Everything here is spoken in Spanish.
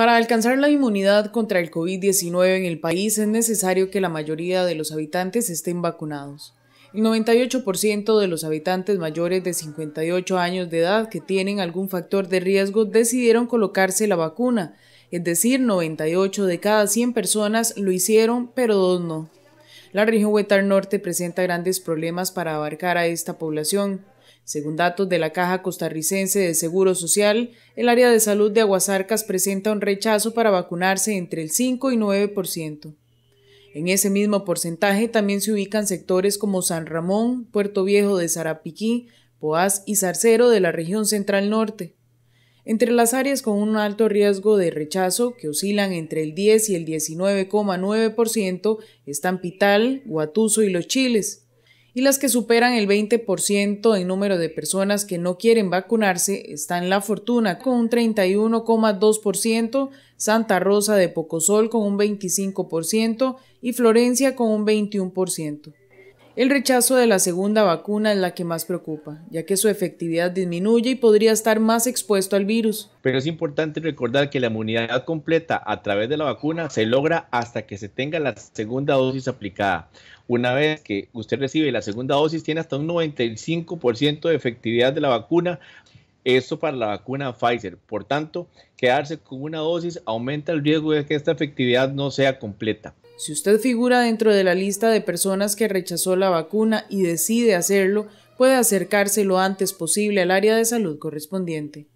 Para alcanzar la inmunidad contra el COVID-19 en el país es necesario que la mayoría de los habitantes estén vacunados. El 98% de los habitantes mayores de 58 años de edad que tienen algún factor de riesgo decidieron colocarse la vacuna, es decir, 98 de cada 100 personas lo hicieron, pero dos no. La región Huetar Norte presenta grandes problemas para abarcar a esta población. Según datos de la Caja Costarricense de Seguro Social, el área de salud de Aguasarcas presenta un rechazo para vacunarse entre el 5 y 9%. En ese mismo porcentaje también se ubican sectores como San Ramón, Puerto Viejo de Sarapiquí, Poaz y Zarcero de la región central norte. Entre las áreas con un alto riesgo de rechazo, que oscilan entre el 10 y el 19,9%, están Pital, Guatuso y Los Chiles y las que superan el 20% en número de personas que no quieren vacunarse están La Fortuna con un 31,2%, Santa Rosa de Pocosol con un 25% y Florencia con un 21%. El rechazo de la segunda vacuna es la que más preocupa, ya que su efectividad disminuye y podría estar más expuesto al virus. Pero es importante recordar que la inmunidad completa a través de la vacuna se logra hasta que se tenga la segunda dosis aplicada. Una vez que usted recibe la segunda dosis, tiene hasta un 95% de efectividad de la vacuna. Eso para la vacuna Pfizer. Por tanto, quedarse con una dosis aumenta el riesgo de que esta efectividad no sea completa. Si usted figura dentro de la lista de personas que rechazó la vacuna y decide hacerlo, puede acercarse lo antes posible al área de salud correspondiente.